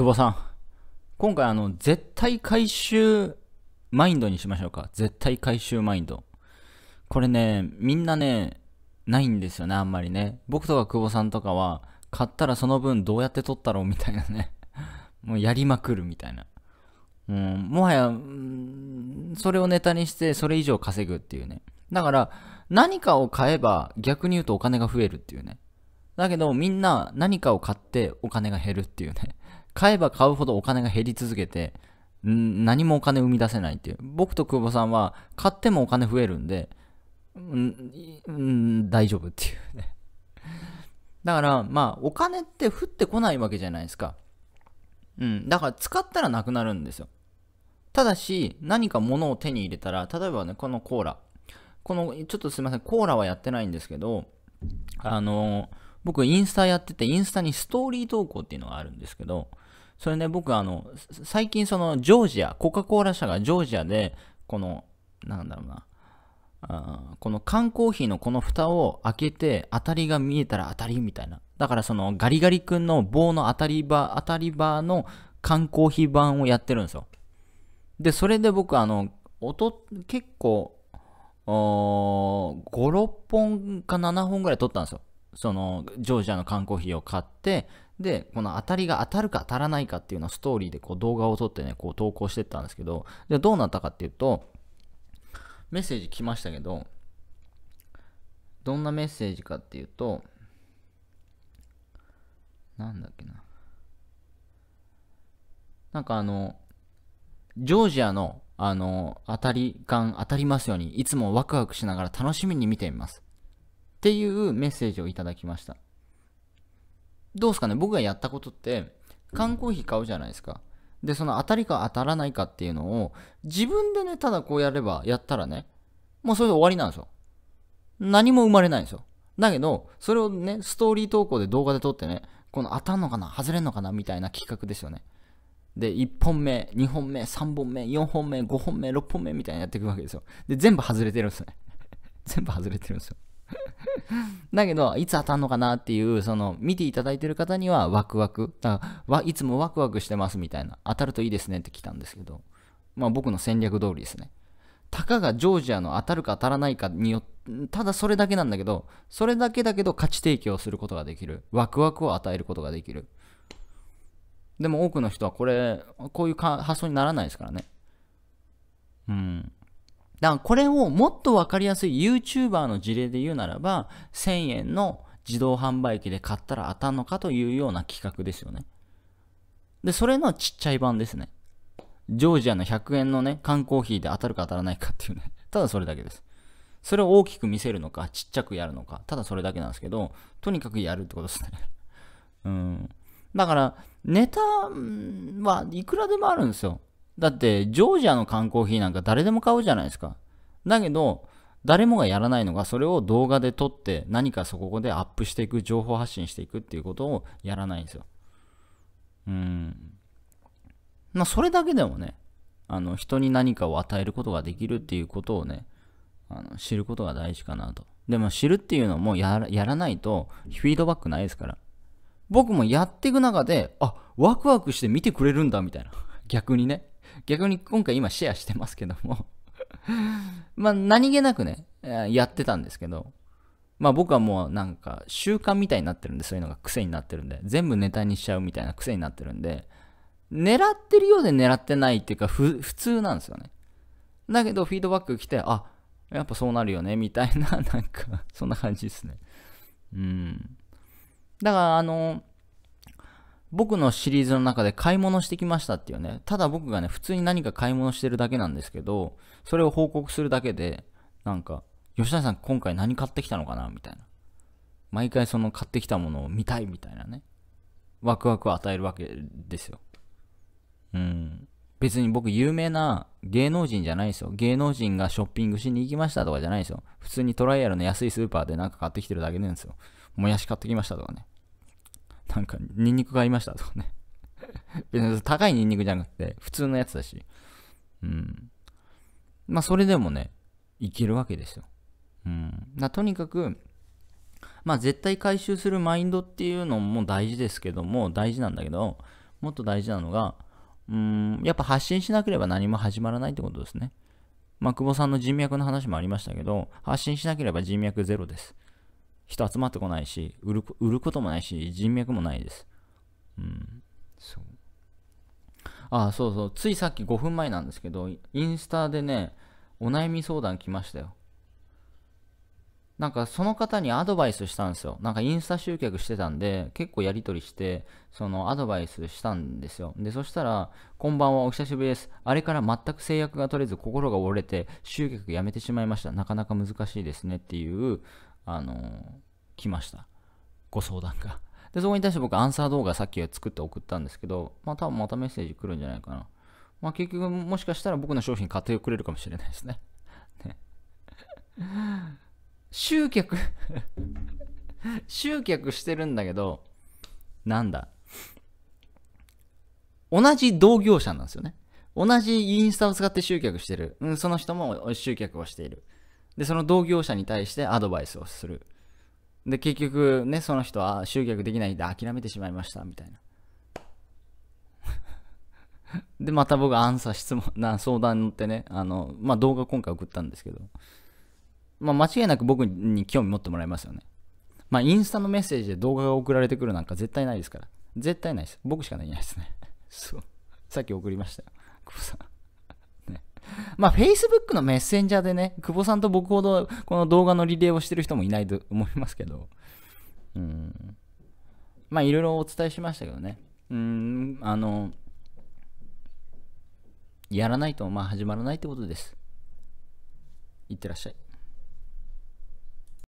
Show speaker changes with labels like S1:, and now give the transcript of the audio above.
S1: 久保さん。今回あの、絶対回収マインドにしましょうか。絶対回収マインド。これね、みんなね、ないんですよね、あんまりね。僕とか久保さんとかは、買ったらその分どうやって取ったろうみたいなね。もうやりまくるみたいな。うん、もはや、それをネタにして、それ以上稼ぐっていうね。だから、何かを買えば、逆に言うとお金が増えるっていうね。だけど、みんな何かを買ってお金が減るっていうね。買えば買うほどお金が減り続けて、ん何もお金生み出せないっていう。僕と久保さんは買ってもお金増えるんで、ん大丈夫っていうね。だから、まあ、お金って降ってこないわけじゃないですか。うん。だから、使ったらなくなるんですよ。ただし、何か物を手に入れたら、例えばね、このコーラ。この、ちょっとすいません、コーラはやってないんですけど、あの、僕、インスタやってて、インスタにストーリー投稿っていうのがあるんですけど、それね、僕あの、最近そのジョージア、コカ・コーラ社がジョージアで、この、なんだろうな、この缶コーヒーのこの蓋を開けて当たりが見えたら当たりみたいな。だからそのガリガリ君の棒の当たり場、当たり場の缶コーヒー版をやってるんですよ。で、それで僕あの、音、結構、5、6本か7本ぐらい取ったんですよ。その、ジョージアの缶コーヒーを買って、で、この当たりが当たるか当たらないかっていうのをストーリーでこう動画を撮ってね、こう投稿してったんですけど、じゃどうなったかっていうと、メッセージ来ましたけど、どんなメッセージかっていうと、なんだっけな。なんかあの、ジョージアの、あの、当たり感当たりますように、いつもワクワクしながら楽しみに見ています。っていうメッセージをいただきました。どうですかね僕がやったことって缶コーヒー買うじゃないですかでその当たりか当たらないかっていうのを自分でねただこうやればやったらねもうそれで終わりなんですよ何も生まれないんですよだけどそれをねストーリー投稿で動画で撮ってねこの当たんのかな外れんのかなみたいな企画ですよねで1本目2本目3本目4本目5本目6本目みたいなやっていくわけですよで全部外れてるんですね 全部外れてるんですよ だけど、いつ当たるのかなっていう、その、見ていただいてる方にはワクワク。だからいつもワクワクしてますみたいな。当たるといいですねって来たんですけど。まあ僕の戦略通りですね。たかがジョージアの当たるか当たらないかによって、ただそれだけなんだけど、それだけだけど価値提供することができる。ワクワクを与えることができる。でも多くの人はこれ、こういう発想にならないですからね。うん。だからこれをもっとわかりやすい YouTuber の事例で言うならば、1000円の自動販売機で買ったら当たるのかというような企画ですよね。で、それのちっちゃい版ですね。ジョージアの100円のね、缶コーヒーで当たるか当たらないかっていうね。ただそれだけです。それを大きく見せるのか、ちっちゃくやるのか、ただそれだけなんですけど、とにかくやるってことですね。うん。だから、ネタはいくらでもあるんですよ。だって、ジョージアの缶コーヒーなんか誰でも買うじゃないですか。だけど、誰もがやらないのが、それを動画で撮って、何かそこでアップしていく、情報発信していくっていうことをやらないんですよ。うん。まあ、それだけでもね、あの、人に何かを与えることができるっていうことをね、あの知ることが大事かなと。でも知るっていうのもやらないとフィードバックないですから。僕もやっていく中で、あ、ワクワクして見てくれるんだみたいな。逆にね。逆に今回今シェアしてますけども まあ何気なくね、やってたんですけど、まあ僕はもうなんか習慣みたいになってるんで、そういうのが癖になってるんで、全部ネタにしちゃうみたいな癖になってるんで、狙ってるようで狙ってないっていうか、普通なんですよね。だけどフィードバック来て、あ、やっぱそうなるよね、みたいな、なんかそんな感じですね。うん。だからあの、僕のシリーズの中で買い物してきましたっていうね、ただ僕がね、普通に何か買い物してるだけなんですけど、それを報告するだけで、なんか、吉田さん今回何買ってきたのかなみたいな。毎回その買ってきたものを見たいみたいなね、ワクワクを与えるわけですよ。うん。別に僕有名な芸能人じゃないですよ。芸能人がショッピングしに行きましたとかじゃないですよ。普通にトライアルの安いスーパーでなんか買ってきてるだけなんですよ。もやし買ってきましたとかね。なんか、ニンニクがありましたとかね。別に高いニンニクじゃなくて、普通のやつだし。うん。まあ、それでもね、いけるわけですよ。うん。だとにかく、まあ、絶対回収するマインドっていうのも大事ですけども、大事なんだけど、もっと大事なのが、うん、やっぱ発信しなければ何も始まらないってことですね。まあ、久保さんの人脈の話もありましたけど、発信しなければ人脈ゼロです。人集まってこないし、売る、売ることもないし、人脈もないです。うん。そう。ああ、そうそう。ついさっき5分前なんですけど、インスタでね、お悩み相談来ましたよ。なんかその方にアドバイスしたんですよ。なんかインスタ集客してたんで、結構やり取りして、そのアドバイスしたんですよ。で、そしたら、こんばんは、お久しぶりです。あれから全く制約が取れず心が折れて、集客やめてしまいました。なかなか難しいですねっていう、あのー、来ました。ご相談が。で、そこに対して僕、アンサー動画さっき作って送ったんですけど、まあ多分またメッセージ来るんじゃないかな。まあ結局、もしかしたら僕の商品買ってくれるかもしれないですね。ね集客 集客してるんだけど、なんだ。同じ同業者なんですよね。同じインスタを使って集客してる。うん、その人も集客をしている。で、その同業者に対してアドバイスをする。で、結局ね、その人は集客できないんで諦めてしまいました、みたいな。で、また僕、アンサー質問、な相談乗ってね、あの、まあ、動画今回送ったんですけど、まあ、間違いなく僕に興味持ってもらいますよね。まあ、インスタのメッセージで動画が送られてくるなんか絶対ないですから。絶対ないです。僕しかいないですね。そう。さっき送りましたよ。久保さん。ね。まあ、Facebook のメッセンジャーでね、久保さんと僕ほどこの動画のリレーをしてる人もいないと思いますけど。うん。まあ、いろいろお伝えしましたけどね。うん、あの、やらないと、まあ、始まらないってことです。いってらっしゃい。